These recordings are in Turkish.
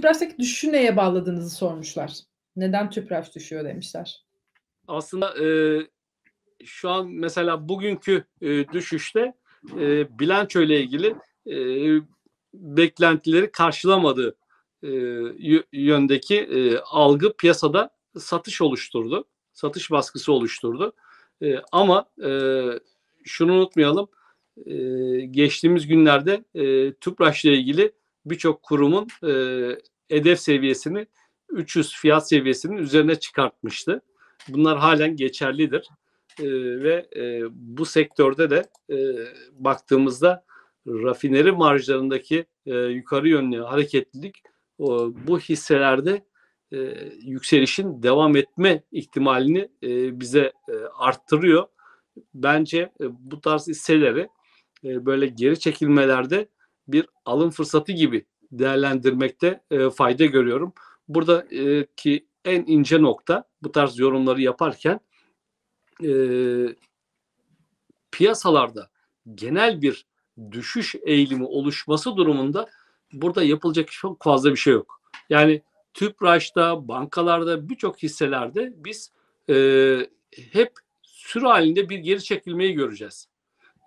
TÜPRAŞ'taki düşüşü neye bağladığınızı sormuşlar. Neden TÜPRAŞ düşüyor demişler. Aslında e, şu an mesela bugünkü e, düşüşte e, bilanço ile ilgili e, beklentileri karşılamadığı e, yöndeki e, algı piyasada satış oluşturdu. Satış baskısı oluşturdu. E, ama e, şunu unutmayalım. E, geçtiğimiz günlerde e, TÜPRAŞ'la ilgili birçok kurumun e, hedef seviyesini 300 fiyat seviyesinin üzerine çıkartmıştı. Bunlar halen geçerlidir e, ve e, bu sektörde de e, baktığımızda rafineri marjlarındaki e, yukarı yönlü hareketlilik o, bu hisselerde e, yükselişin devam etme ihtimalini e, bize e, arttırıyor. Bence e, bu tarz hisseleri e, böyle geri çekilmelerde bir alım fırsatı gibi değerlendirmekte e, fayda görüyorum. Burada ki en ince nokta bu tarz yorumları yaparken e, piyasalarda genel bir düşüş eğilimi oluşması durumunda burada yapılacak çok fazla bir şey yok. Yani TÜPRAŞ'ta, bankalarda, birçok hisselerde biz e, hep sürü halinde bir geri çekilmeyi göreceğiz.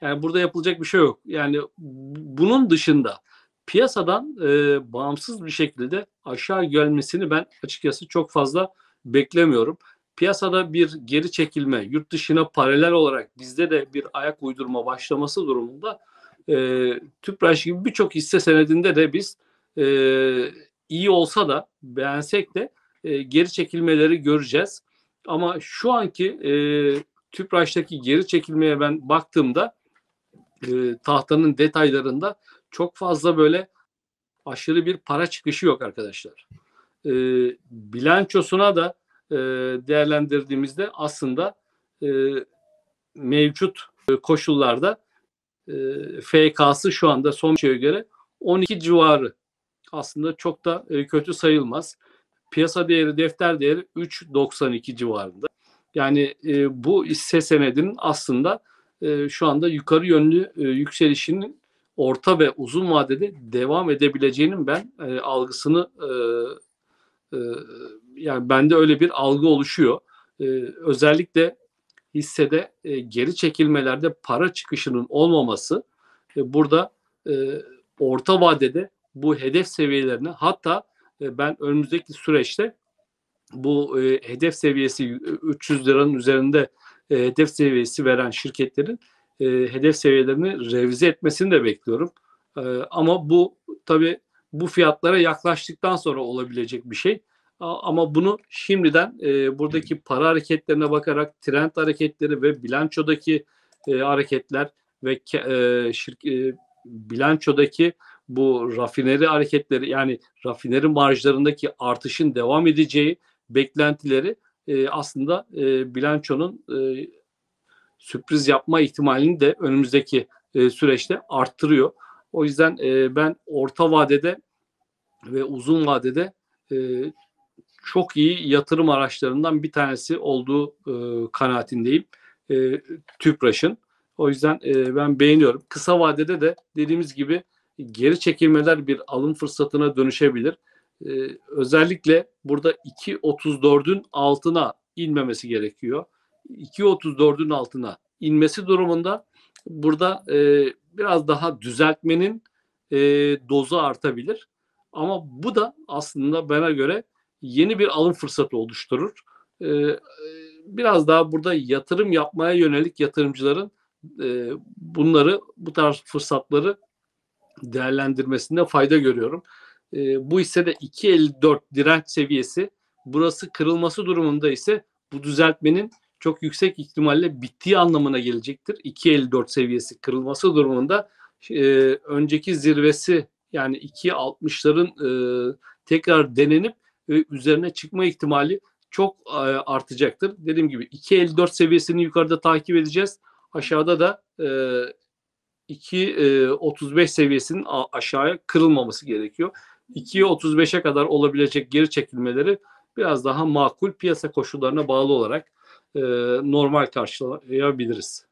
Yani burada yapılacak bir şey yok. Yani bunun dışında piyasadan e, bağımsız bir şekilde aşağı gelmesini ben açıkçası çok fazla beklemiyorum. Piyasada bir geri çekilme, yurt dışına paralel olarak bizde de bir ayak uydurma başlaması durumunda e, Tüpraş gibi birçok hisse senedinde de biz e, iyi olsa da beğensek de e, geri çekilmeleri göreceğiz. Ama şu anki e, Tüpraş'taki geri çekilmeye ben baktığımda e, tahtanın detaylarında çok fazla böyle aşırı bir para çıkışı yok arkadaşlar. E, bilançosuna da e, değerlendirdiğimizde aslında e, mevcut e, koşullarda e, FK'sı şu anda son şeye göre 12 civarı. Aslında çok da e, kötü sayılmaz. Piyasa değeri, defter değeri 3.92 civarında. Yani e, bu hisse senedinin aslında e, şu anda yukarı yönlü e, yükselişinin orta ve uzun vadede devam edebileceğinin ben e, algısını e, e, yani bende öyle bir algı oluşuyor. E, özellikle hissede e, geri çekilmelerde para çıkışının olmaması e, burada e, orta vadede bu hedef seviyelerine hatta e, ben önümüzdeki süreçte bu e, hedef seviyesi 300 e, liranın üzerinde e, hedef seviyesi veren şirketlerin e, hedef seviyelerini revize etmesini de bekliyorum. E, ama bu tabi bu fiyatlara yaklaştıktan sonra olabilecek bir şey. A, ama bunu şimdiden e, buradaki para hareketlerine bakarak trend hareketleri ve bilançodaki e, hareketler ve e, şirk, e, bilançodaki bu rafineri hareketleri yani rafineri marjlarındaki artışın devam edeceği beklentileri e, aslında e, bilançonun e, sürpriz yapma ihtimalini de önümüzdeki e, süreçte arttırıyor. O yüzden e, ben orta vadede ve uzun vadede e, çok iyi yatırım araçlarından bir tanesi olduğu e, kanaatindeyim e, TÜPRAŞ'ın. O yüzden e, ben beğeniyorum. Kısa vadede de dediğimiz gibi geri çekilmeler bir alım fırsatına dönüşebilir. E, özellikle burada 2.34'ün altına inmemesi gerekiyor. 2.34'ün altına inmesi durumunda burada e, biraz daha düzeltmenin e, dozu artabilir. Ama bu da aslında bana göre yeni bir alım fırsatı oluşturur. E, e biraz daha burada yatırım yapmaya yönelik yatırımcıların e, bunları, bu tarz fırsatları değerlendirmesinde fayda görüyorum. E, bu de 2.54 direnç seviyesi, burası kırılması durumunda ise bu düzeltmenin çok yüksek ihtimalle bittiği anlamına gelecektir. 2.54 seviyesi kırılması durumunda e, önceki zirvesi yani 2.60'ların e, tekrar denenip e, üzerine çıkma ihtimali çok e, artacaktır. Dediğim gibi 2.54 seviyesini yukarıda takip edeceğiz. Aşağıda da e, 2.35 e, seviyesinin aşağıya kırılmaması gerekiyor. 2.35'e kadar olabilecek geri çekilmeleri biraz daha makul piyasa koşullarına bağlı olarak normal karşılayabiliriz.